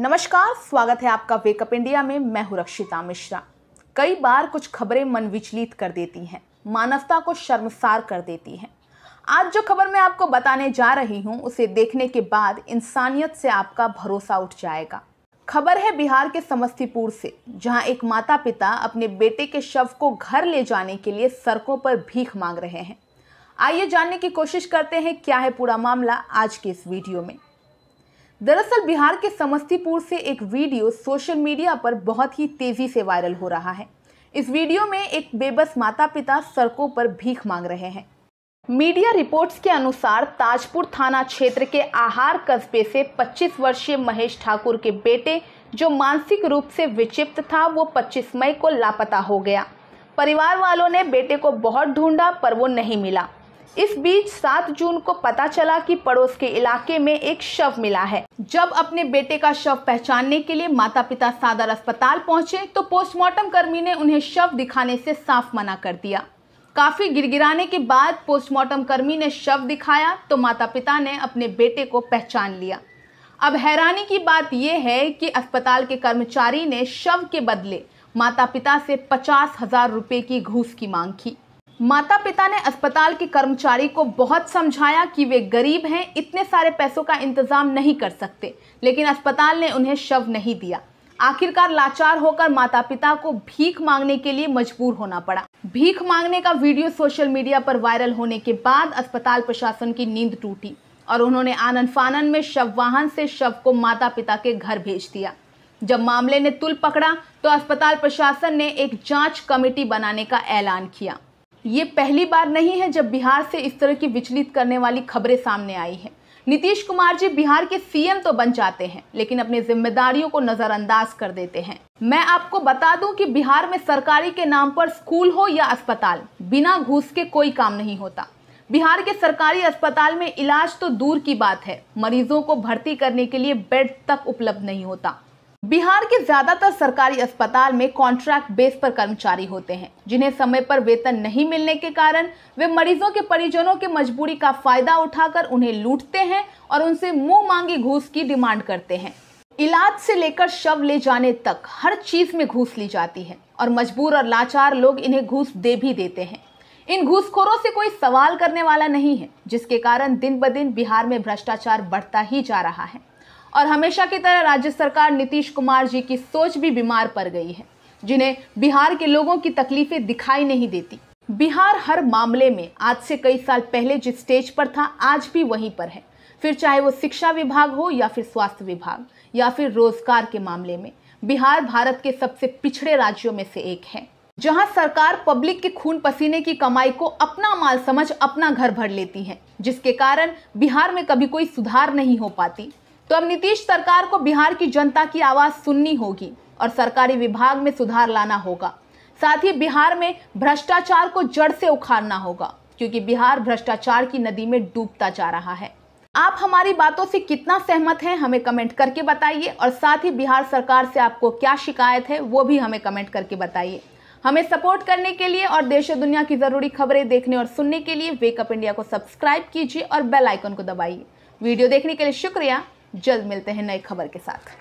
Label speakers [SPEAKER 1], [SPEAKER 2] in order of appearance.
[SPEAKER 1] नमस्कार स्वागत है आपका वेकअप इंडिया में मैं हूं रक्षिता मिश्रा कई बार कुछ खबरें मन विचलित कर देती हैं मानवता को शर्मसार कर देती हैं आज जो खबर मैं आपको बताने जा रही हूं उसे देखने के बाद इंसानियत से आपका भरोसा उठ जाएगा खबर है बिहार के समस्तीपुर से जहां एक माता पिता अपने बेटे के शव को घर ले जाने के लिए सड़कों पर भीख मांग रहे हैं आइए जानने की कोशिश करते हैं क्या है पूरा मामला आज के इस वीडियो में दरअसल बिहार के समस्तीपुर से एक वीडियो सोशल मीडिया पर बहुत ही तेज़ी से वायरल हो रहा है इस वीडियो में एक बेबस माता पिता सड़कों पर भीख मांग रहे हैं मीडिया रिपोर्ट्स के अनुसार ताजपुर थाना क्षेत्र के आहार कस्बे से 25 वर्षीय महेश ठाकुर के बेटे जो मानसिक रूप से विक्षिप्त था वो 25 मई को लापता हो गया परिवार वालों ने बेटे को बहुत ढूंढा पर वो नहीं मिला इस बीच 7 जून को पता चला कि पड़ोस के इलाके में एक शव मिला है जब अपने बेटे का शव पहचानने के लिए माता पिता सादर अस्पताल पहुंचे तो पोस्टमार्टम कर्मी ने उन्हें शव दिखाने से साफ मना कर दिया काफी गिरगिराने के बाद पोस्टमार्टम कर्मी ने शव दिखाया तो माता पिता ने अपने बेटे को पहचान लिया अब हैरानी की बात यह है कि अस्पताल के कर्मचारी ने शव के बदले माता पिता से पचास हजार रुपये की घूस की मांग की माता पिता ने अस्पताल के कर्मचारी को बहुत समझाया कि वे गरीब हैं इतने सारे पैसों का इंतजाम नहीं कर सकते लेकिन अस्पताल ने उन्हें शव नहीं दिया आखिरकार लाचार होकर माता पिता को भीख मांगने के लिए मजबूर होना पड़ा भीख मांगने का वीडियो सोशल मीडिया पर वायरल होने के बाद अस्पताल प्रशासन की नींद टूटी और उन्होंने आनंद फानन में शव वाहन से शव को माता पिता के घर भेज दिया जब मामले ने तुल पकड़ा तो अस्पताल प्रशासन ने एक जांच कमेटी बनाने का ऐलान किया ये पहली बार नहीं है जब बिहार से इस तरह की विचलित करने वाली खबरें सामने आई हैं नीतीश कुमार जी बिहार के सीएम तो बन जाते हैं लेकिन अपनी जिम्मेदारियों को नजरअंदाज कर देते हैं मैं आपको बता दूं कि बिहार में सरकारी के नाम पर स्कूल हो या अस्पताल बिना घूस के कोई काम नहीं होता बिहार के सरकारी अस्पताल में इलाज तो दूर की बात है मरीजों को भर्ती करने के लिए बेड तक उपलब्ध नहीं होता बिहार के ज्यादातर सरकारी अस्पताल में कॉन्ट्रैक्ट बेस पर कर्मचारी होते हैं जिन्हें समय पर वेतन नहीं मिलने के कारण वे मरीजों के परिजनों की मजबूरी का फायदा उठाकर उन्हें लूटते हैं और उनसे मुंह मांगी घूस की डिमांड करते हैं इलाज से लेकर शव ले जाने तक हर चीज में घूस ली जाती है और मजबूर और लाचार लोग इन्हें घूस दे भी देते हैं इन घूसखोरों से कोई सवाल करने वाला नहीं है जिसके कारण दिन ब दिन बिहार में भ्रष्टाचार बढ़ता ही जा रहा है और हमेशा की तरह राज्य सरकार नीतीश कुमार जी की सोच भी बीमार पड़ गई है जिन्हें बिहार के लोगों की तकलीफें दिखाई नहीं देती बिहार हर मामले में आज से कई साल पहले जिस स्टेज पर था आज भी वहीं पर है फिर चाहे वो शिक्षा विभाग हो या फिर स्वास्थ्य विभाग या फिर रोजगार के मामले में बिहार भारत के सबसे पिछड़े राज्यों में से एक है जहां सरकार पब्लिक के खून पसीने की कमाई को अपना माल समझ अपना घर भर लेती है जिसके कारण बिहार में कभी कोई सुधार नहीं हो पाती तो अब नीतीश सरकार को बिहार की जनता की आवाज़ सुननी होगी और सरकारी विभाग में सुधार लाना होगा साथ ही बिहार में भ्रष्टाचार को जड़ से उखाड़ना होगा क्योंकि बिहार भ्रष्टाचार की नदी में डूबता जा रहा है आप हमारी बातों से कितना सहमत हैं हमें कमेंट करके बताइए और साथ ही बिहार सरकार से आपको क्या शिकायत है वो भी हमें कमेंट करके बताइए हमें सपोर्ट करने के लिए और देश और दुनिया की ज़रूरी खबरें देखने और सुनने के लिए वेकअप इंडिया को सब्सक्राइब कीजिए और बेल आइकन को दबाइए वीडियो देखने के लिए शुक्रिया जल्द मिलते हैं नई खबर के साथ